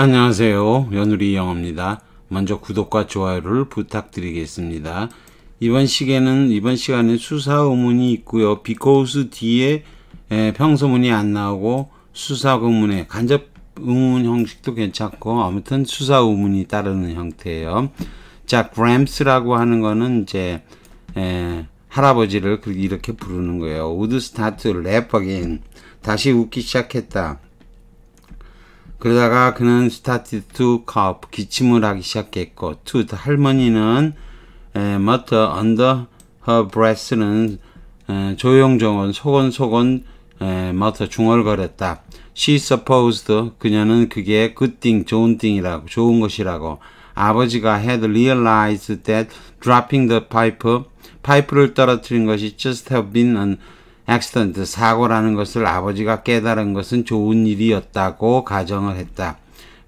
안녕하세요. 연우리 영어입니다. 먼저 구독과 좋아요를 부탁드리겠습니다. 이번 시간는 이번 시간에 수사 의문이 있고요. because 뒤에 평소문이 안 나오고 수사 의문에 간접 의문 형식도 괜찮고 아무튼 수사 의문이 따르는 형태예요. 자, g r a 라고 하는 거는 이제 에, 할아버지를 이렇게 부르는 거예요. would s again. 다시 웃기 시작했다. 그러다가 그는 started to cough, 기침을 하기 시작했고, tooth, 할머니는 에, mutter under her breath는 에, 조용조용 소곤소곤 에, mutter 중얼거렸다. She supposed 그녀는 그게 good thing, 좋은 thing이라고, 좋은 것이라고. 아버지가 had realized that dropping the pipe, 파이프를 떨어뜨린 것이 just have been an 액시던트 사고라는 것을 아버지가 깨달은 것은 좋은 일이었다고 가정을 했다.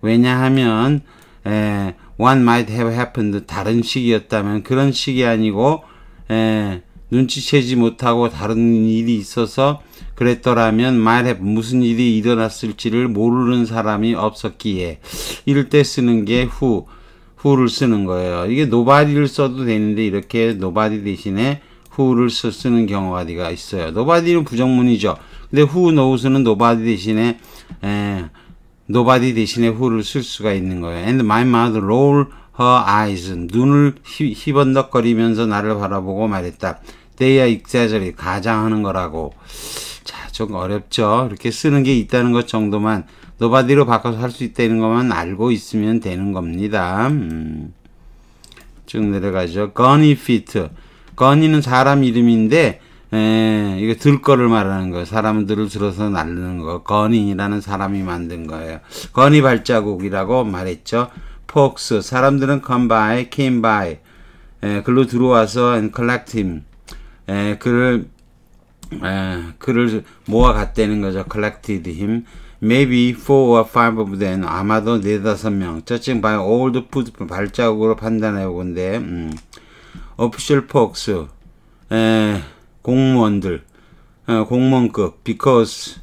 왜냐하면 에, one might have happened 다른 시기였다면 그런 시기 아니고 에, 눈치채지 못하고 다른 일이 있어서 그랬더라면 might have 무슨 일이 일어났을지를 모르는 사람이 없었기에 이럴 때 쓰는 게 who, who를 쓰는 거예요. 이게 nobody를 써도 되는데 이렇게 nobody 대신에 who를 쓰는 경우가 있어요. nobody는 부정문이죠. 근데 who knows는 nobody 대신에 에, nobody 대신에 who를 쓸 수가 있는 거예요. And my mother roll her eyes. 눈을 희번덕거리면서 나를 바라보고 말했다. They are e x a g t i n 가장하는 거라고. 자, 좀 어렵죠. 이렇게 쓰는 게 있다는 것 정도만 nobody로 바꿔서 할 수 있다는 것만 알고 있으면 되는 겁니다. 음. 쭉 내려가죠. Gunny fit. 건이는 사람 이름인데 에, 이게 들거를 말하는 거예요. 사람들을 들어서 날르는 거. 건인이라는 사람이 만든 거예요. 건이 발자국이라고 말했죠. 폭스 사람들은 come by, came by 에, 글로 들어와서 and collect him 에, 그를 에, 그를 모아갔다는 거죠. collected him maybe four or five of them 아마도 네다섯 명 저쯤 by old foot 발자국으로 판단해 본건데 음. 어피셜 폭스 예, 공무원들 어, 공무원급 because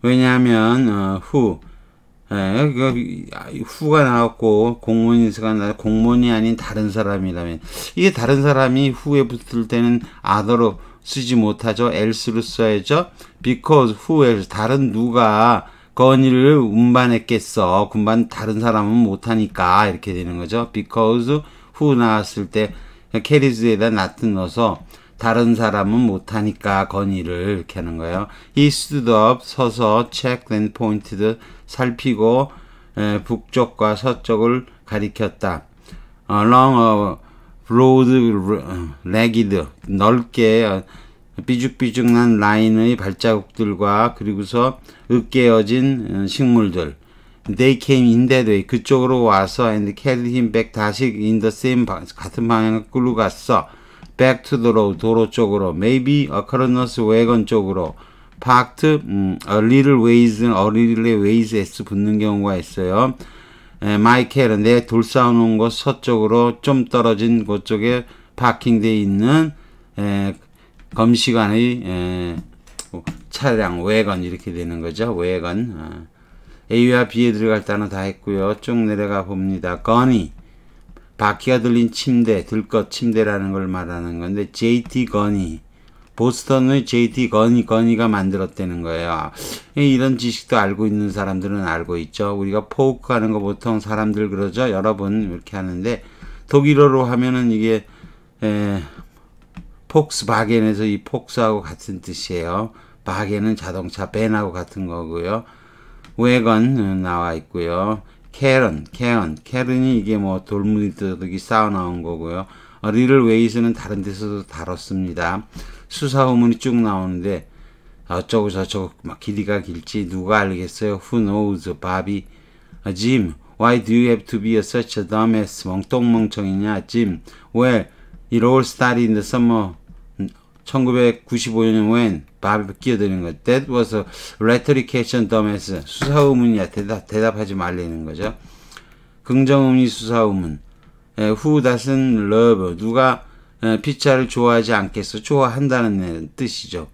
왜냐하면 어, who 예, 후가 그, 나왔고, 공무원이가나 공무원이 아닌 다른 사람이라면. 이게 다른 사람이 후에 붙을 때는 other로 쓰지 못하죠. else로 써야죠. because who else, 다른 누가 건의를 운반했겠어. 군반 다른 사람은 못하니까. 이렇게 되는 거죠. because who 나왔을 때 캐리즈에다 놔타넣어서 다른 사람은 못하니까 건의를 이렇게 하는 거예요. He stood up, 서서 check t h e pointed, 살피고 에, 북쪽과 서쪽을 가리켰다. Along 어, a 어, broad 어, ragged, 넓게 삐죽삐죽난 라인의 발자국들과 그리고서 으깨어진 식물들 They came in that way. 그쪽으로 와서 and carried him back 다시 in the same 방, 같은 방향을 끌고 갔어. back to the road 도로 쪽으로 maybe a coroner's wagon 쪽으로 parked 음, a little ways a little ways s 붙는 경우가 있어요. my car 내 돌싸우는 곳 서쪽으로 좀 떨어진 곳쪽에 파킹돼 있는 에, 검시관의 에, 차량 외건 이렇게 되는 거죠. 외건. A와 B에 들어갈 단어 다 했고요. 쭉 내려가 봅니다. 건이 바퀴가 들린 침대, 들것 침대라는 걸 말하는 건데 JT 건이 보스턴의 JT 건이 건이가 만들었다는 거예요. 이런 지식도 알고 있는 사람들은 알고 있죠. 우리가 포크 하는 거 보통 사람들 그러죠. 여러분 이렇게 하는데 독일어로 하면은 이게 에, 폭스바겐에서 이 폭스하고 같은 뜻이에요. 바겐은 자동차 벤하고 같은 거고요. 우건 나와 있고요. 캐런, 캐언, 캐런이 이게 뭐돌무늬더덕 쌓아 나온 거고요. 리를 어, 웨이스는 다른 데서도 다뤘습니다. 수사 후문이 쭉 나오는데 어쩌고 저쩌고 막 길이가 길지 누가 알겠어요. Who knows? 바비, 아, 짐, why do you have to be such a dumbass? 멍똥멍청이냐, 짐. Well, it all started in the summer 1995년엔 밥에 끼어드는 것. That was a rhetorician dumbass. 수사 의문이야. 대답, 대답하지 말라는 거죠. 긍정음이 수사 의문. Who doesn't love? 누가 피자를 좋아하지 않겠어? 좋아한다는 뜻이죠.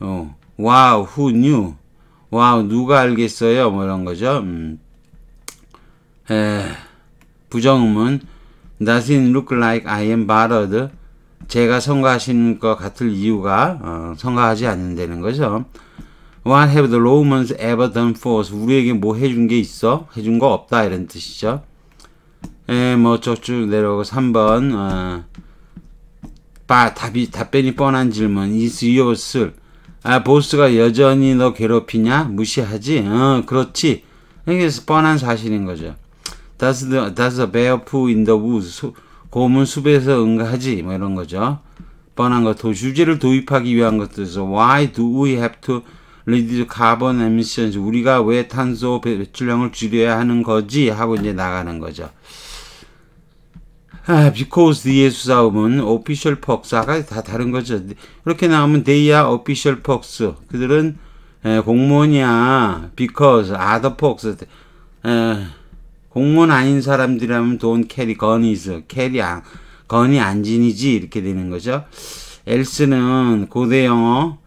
어. Wow, who knew? 와우, 누가 알겠어요? 뭐 이런 거죠. 음. 부정음은 Doesn't look like I am bothered. 제가 성가하신 것 같을 이유가 어, 성가하지 않는다는 거죠. What have the Romans ever done for us? 우리에게 뭐 해준 게 있어? 해준 거 없다 이런 뜻이죠. 예, 뭐 쭉쭉 내려오고 3번 어, 바, 답이, 답변이 뻔한 질문 Is yours? 아, 보스가 여전히 너 괴롭히냐? 무시하지? 어, 그렇지. 이게 뻔한 사실인 거죠. Does the, does the bear poo in the woods? 고문수배에서 응가하지 뭐 이런 거죠. 뻔한 것, 도주제를 도입하기 위한 것들에서 Why do we have to reduce carbon emissions? 우리가 왜 탄소 배출량을 줄여야 하는 거지? 하고 이제 나가는 거죠. 아, because 뒤에 수사음은 official perks가 다 다른 거죠. 그렇게 나오면 they are official perks. 그들은 에, 공무원이야. because other perks. 에, 공무원 아닌 사람들이라면 돈 캐리 건이즈 캐리 안 건이 안진이지 이렇게 되는 거죠. 엘스는 고대 영어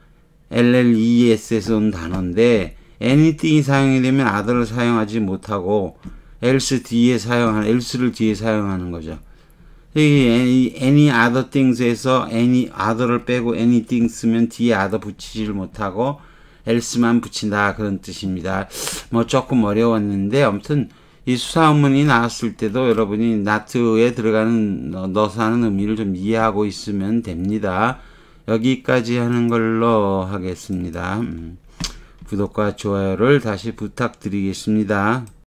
LLES에서 온 단어인데 anything이 사용이 되면 other를 사용하지 못하고 else 뒤에 사용하는 else를 뒤에 사용하는 거죠. 이 any, any other things에서 any other를 빼고 anything 쓰면 뒤에 other 붙이지를 못하고 else만 붙인다 그런 뜻입니다. 뭐 조금 어려웠는데 아무튼 이 수사문이 나왔을 때도 여러분이 나트에 들어가는 너사는 의미를 좀 이해하고 있으면 됩니다. 여기까지 하는 걸로 하겠습니다. 음, 구독과 좋아요를 다시 부탁드리겠습니다.